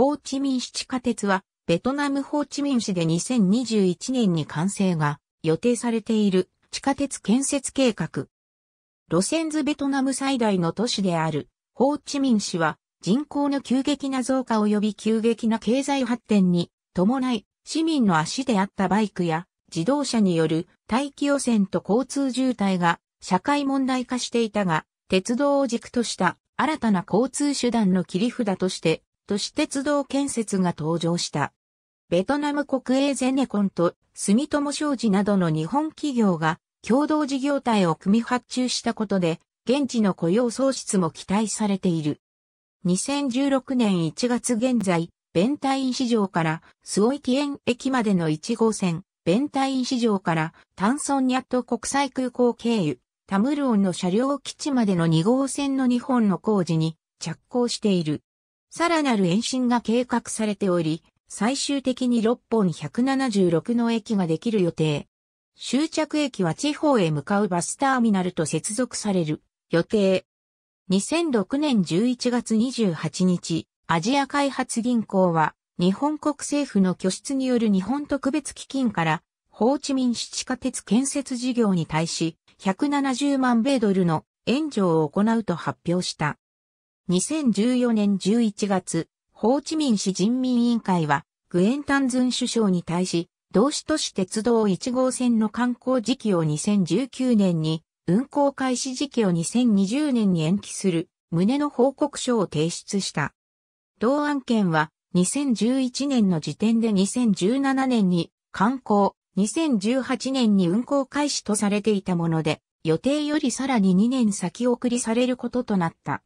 ホーチミン市地下鉄は、ベトナムホーチミン市で2021年に完成が予定されている地下鉄建設計画。路線図ベトナム最大の都市であるホーチミン市は人口の急激な増加及び急激な経済発展に伴い市民の足であったバイクや自動車による大気汚染と交通渋滞が社会問題化していたが鉄道を軸とした新たな交通手段の切り札として都市鉄道建設が登場した。ベトナム国営ゼネコンと住友商事などの日本企業が共同事業体を組み発注したことで、現地の雇用創出も期待されている。2016年1月現在、ベンタイン市場からスオイティエン駅までの1号線、ベンタイン市場からタンソンニャット国際空港経由、タムルオンの車両基地までの2号線の2本の工事に着工している。さらなる延伸が計画されており、最終的に6本176の駅ができる予定。終着駅は地方へ向かうバスターミナルと接続される予定。2006年11月28日、アジア開発銀行は日本国政府の拠出による日本特別基金からホーチミン市地下鉄建設事業に対し170万米ドルの援助を行うと発表した。2014年11月、ホーチミン市人民委員会は、グエン・タンズン首相に対し、同市都市鉄道1号線の観光時期を2019年に、運行開始時期を2020年に延期する、旨の報告書を提出した。同案件は、2011年の時点で2017年に、観光、2018年に運行開始とされていたもので、予定よりさらに2年先送りされることとなった。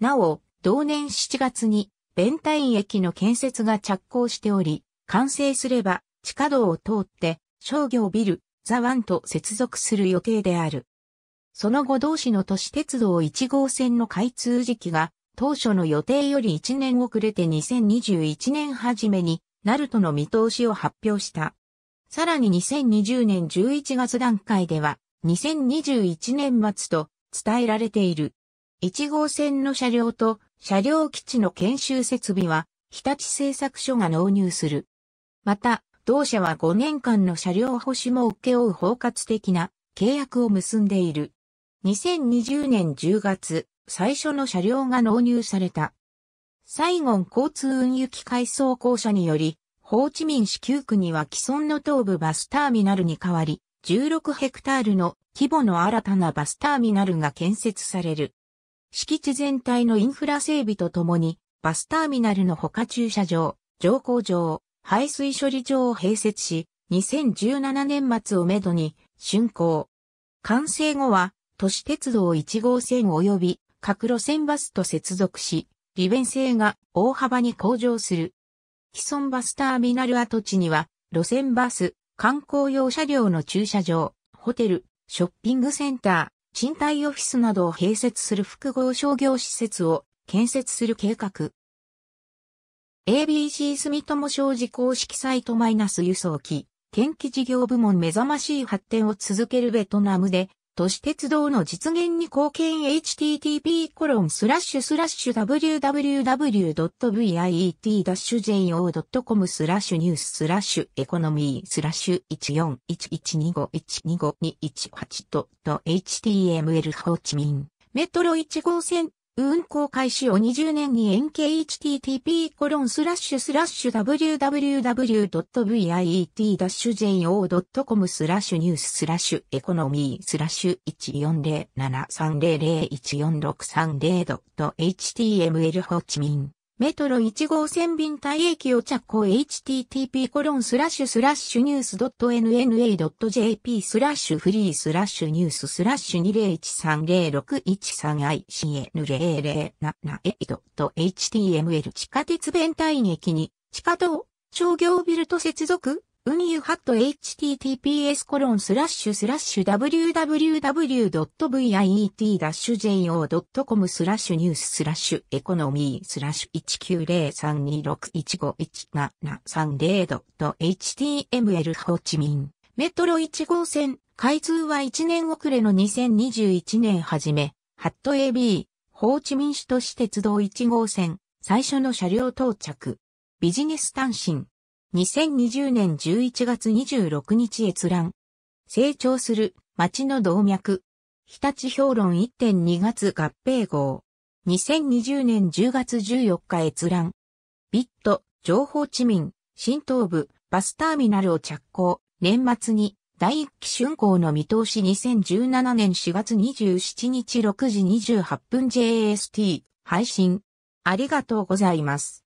なお、同年7月に、ベンタイン駅の建設が着工しており、完成すれば、地下道を通って、商業ビル、ザワンと接続する予定である。その後同市の都市鉄道1号線の開通時期が、当初の予定より1年遅れて2021年初めになるとの見通しを発表した。さらに2020年11月段階では、2021年末と伝えられている。1号線の車両と車両基地の研修設備は日立製作所が納入する。また、同社は5年間の車両保守も受け負う包括的な契約を結んでいる。2020年10月、最初の車両が納入された。サイゴン交通運輸機械走行車により、ホーチミン市9区には既存の東部バスターミナルに代わり、16ヘクタールの規模の新たなバスターミナルが建設される。敷地全体のインフラ整備とともに、バスターミナルのほか駐車場、乗降場、排水処理場を併設し、2017年末をめどに、竣工。完成後は、都市鉄道1号線及び各路線バスと接続し、利便性が大幅に向上する。既存バスターミナル跡地には、路線バス、観光用車両の駐車場、ホテル、ショッピングセンター、賃貸オフィスなどを併設する複合商業施設を建設する計画。ABC 住友商事公式サイトマイナス輸送機、研機事業部門目覚ましい発展を続けるベトナムで都市鉄道の実現に貢献 http://www.viet-jo.com スラッシュニューススラッシュエコノミースラッシュ1 4 1 1 2 5 1 2 5 2 1 8と html ホーチミンメトロ1号線運行開始を20年に延期 http コロンスラッシュスラッシュ www.viet-jo.com スラッシュニューススラッシュエコノミースラッシュ 1407300146300.html ホーチミンメトロ1号線便体駅を着工 http コロンスラッシュスラッシュニュース .nna.jp スラッシュフリースラッシュニューススラッシュ 20130613ICN0077A.html 地下鉄弁体駅に地下道商業ビルと接続うにゆはっと https コロンスラッシュスラッシュ www.viet-jo.com スラッシュニューススラッシュエコノミースラッシュ 19032615173.html ホーチミンメトロ1号線開通は1年遅れの2021年初めハット AB ホーチミン市都市鉄道1号線最初の車両到着ビジネス単身2020年11月26日閲覧。成長する町の動脈。日立評論1.2月合併号。2020年10月14日閲覧。ビット、情報地民、新東部、バスターミナルを着工。年末に、第一期春行の見通し2017年4月27日6時28分 JST 配信。ありがとうございます。